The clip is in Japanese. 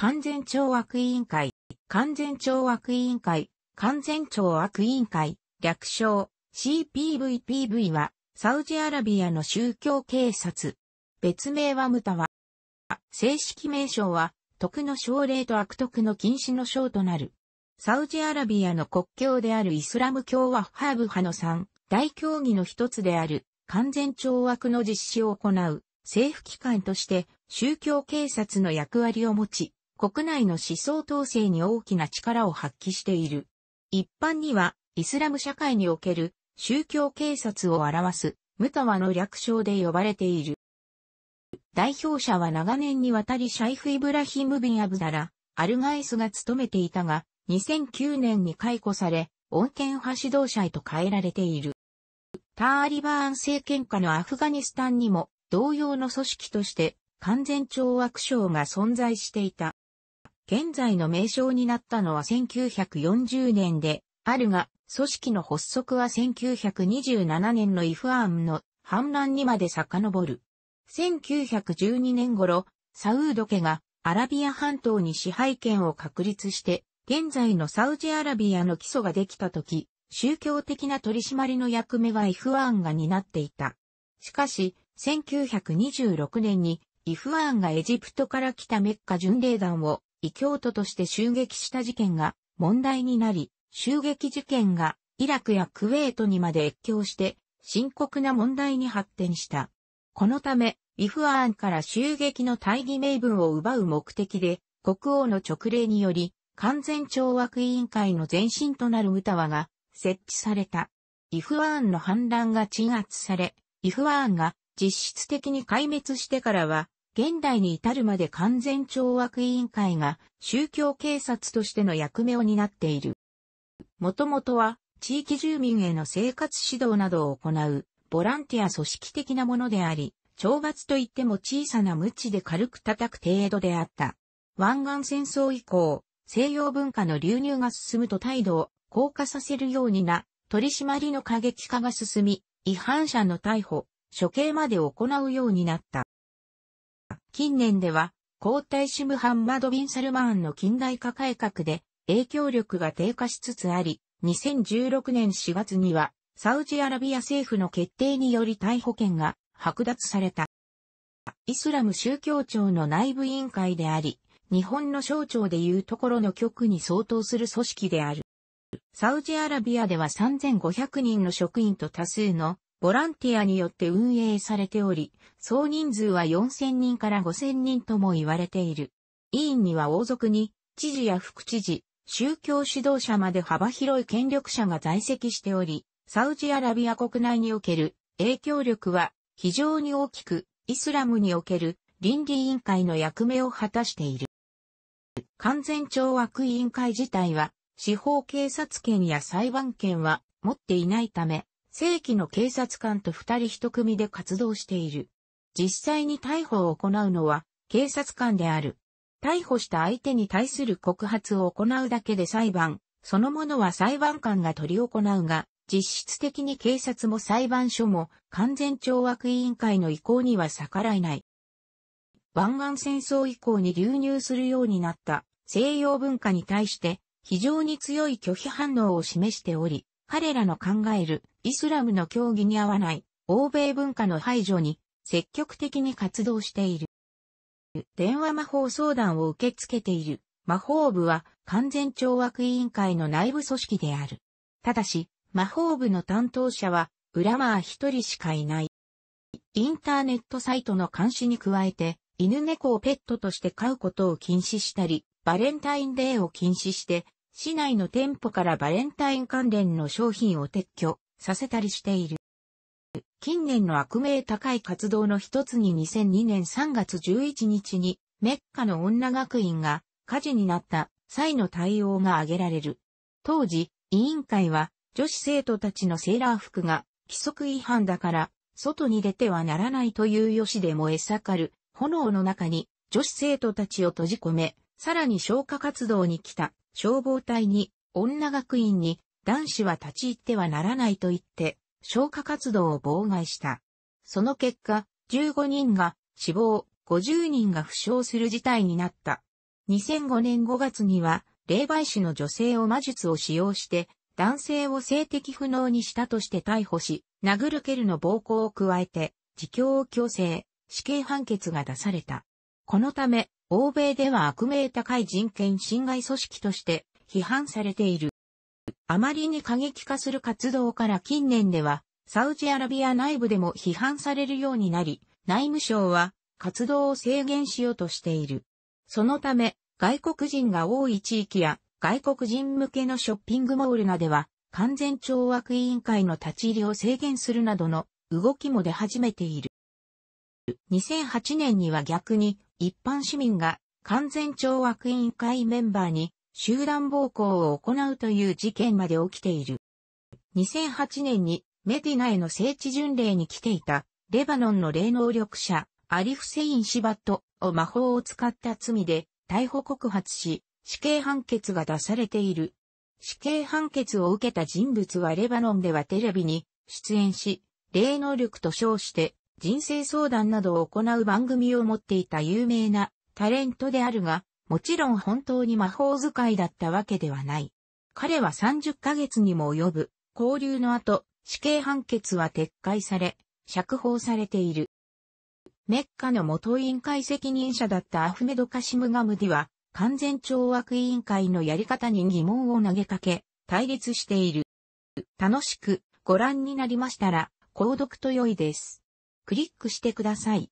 完全懲悪委員会、完全懲悪委員会、完全懲悪委員会、略称 CPVPV は、サウジアラビアの宗教警察。別名はムタワ。正式名称は、徳の奨励と悪徳の禁止の章となる。サウジアラビアの国境であるイスラム教はハーブ派の3大教義の一つである完全懲悪の実施を行う政府機関として宗教警察の役割を持ち、国内の思想統制に大きな力を発揮している。一般には、イスラム社会における宗教警察を表す、ムタワの略称で呼ばれている。代表者は長年にわたりシャイフ・イブラヒム・ビン・アブダラ、アルガイスが務めていたが、2009年に解雇され、穏健派指導者へと変えられている。ターリバーン政権下のアフガニスタンにも同様の組織として完全懲悪省が存在していた。現在の名称になったのは1940年で、あるが、組織の発足は1927年のイフアーンの反乱にまで遡る。1912年頃、サウード家がアラビア半島に支配権を確立して、現在のサウジアラビアの基礎ができた時、宗教的な取り締まりの役目はイフアーンが担っていた。しかし、1926年にイフアーンがエジプトから来たメッカ巡礼団を異教徒として襲撃した事件が問題になり、襲撃事件がイラクやクウェートにまで越境して深刻な問題に発展した。このため、イフアーンから襲撃の大義名分を奪う目的で、国王の直令により、完全懲悪委員会の前身となるムタワが設置された。イフアーンの反乱が鎮圧され、イフアーンが実質的に壊滅してからは、現代に至るまで完全懲悪委員会が宗教警察としての役目を担っている。もともとは地域住民への生活指導などを行うボランティア組織的なものであり、懲罰といっても小さな無知で軽く叩く程度であった。湾岸戦争以降、西洋文化の流入が進むと態度を硬化させるようにな、取り締まりの過激化が進み、違反者の逮捕、処刑まで行うようになった。近年では、皇太子ムハンマド・ビン・サルマーンの近代化改革で影響力が低下しつつあり、2016年4月には、サウジアラビア政府の決定により逮捕権が剥奪された。イスラム宗教庁の内部委員会であり、日本の省庁でいうところの局に相当する組織である。サウジアラビアでは3500人の職員と多数のボランティアによって運営されており、総人数は4000人から5000人とも言われている。委員には王族に、知事や副知事、宗教指導者まで幅広い権力者が在籍しており、サウジアラビア国内における影響力は非常に大きく、イスラムにおける倫理委員会の役目を果たしている。完全懲悪委員会自体は、司法警察権や裁判権は持っていないため、正規の警察官と二人一組で活動している。実際に逮捕を行うのは警察官である。逮捕した相手に対する告発を行うだけで裁判、そのものは裁判官が取り行うが、実質的に警察も裁判所も完全懲悪委員会の意向には逆らえない。湾岸戦争以降に流入するようになった西洋文化に対して非常に強い拒否反応を示しており、彼らの考えるイスラムの教義に合わない欧米文化の排除に積極的に活動している。電話魔法相談を受け付けている魔法部は完全懲悪委員会の内部組織である。ただし、魔法部の担当者は裏マー一人しかいない。インターネットサイトの監視に加えて、犬猫をペットとして飼うことを禁止したり、バレンタインデーを禁止して、市内の店舗からバレンタイン関連の商品を撤去させたりしている。近年の悪名高い活動の一つに2002年3月11日にメッカの女学院が火事になった際の対応が挙げられる。当時、委員会は女子生徒たちのセーラー服が規則違反だから外に出てはならないというよしで燃え盛る炎の中に女子生徒たちを閉じ込め、さらに消火活動に来た消防隊に女学院に男子は立ち入ってはならないと言って、消火活動を妨害した。その結果、15人が死亡、50人が負傷する事態になった。2005年5月には、霊媒師の女性を魔術を使用して、男性を性的不能にしたとして逮捕し、殴る蹴るの暴行を加えて、自供を強制、死刑判決が出された。このため、欧米では悪名高い人権侵害組織として批判されている。あまりに過激化する活動から近年では、サウジアラビア内部でも批判されるようになり、内務省は活動を制限しようとしている。そのため、外国人が多い地域や外国人向けのショッピングモールなでは、完全懲悪委員会の立ち入りを制限するなどの動きも出始めている。2008年には逆に一般市民が完全懲悪委員会メンバーに集団暴行を行うという事件まで起きている。2008年にメディナへの聖地巡礼に来ていたレバノンの霊能力者アリフセイン・シバットを魔法を使った罪で逮捕告発し死刑判決が出されている。死刑判決を受けた人物はレバノンではテレビに出演し、霊能力と称して人生相談などを行う番組を持っていた有名なタレントであるが、もちろん本当に魔法使いだったわけではない。彼は30ヶ月にも及ぶ、交流の後、死刑判決は撤回され、釈放されている。メッカの元委員会責任者だったアフメド・カシムガムディは、完全懲悪委員会のやり方に疑問を投げかけ、対立している。楽しくご覧になりましたら、購読と良いです。クリックしてください。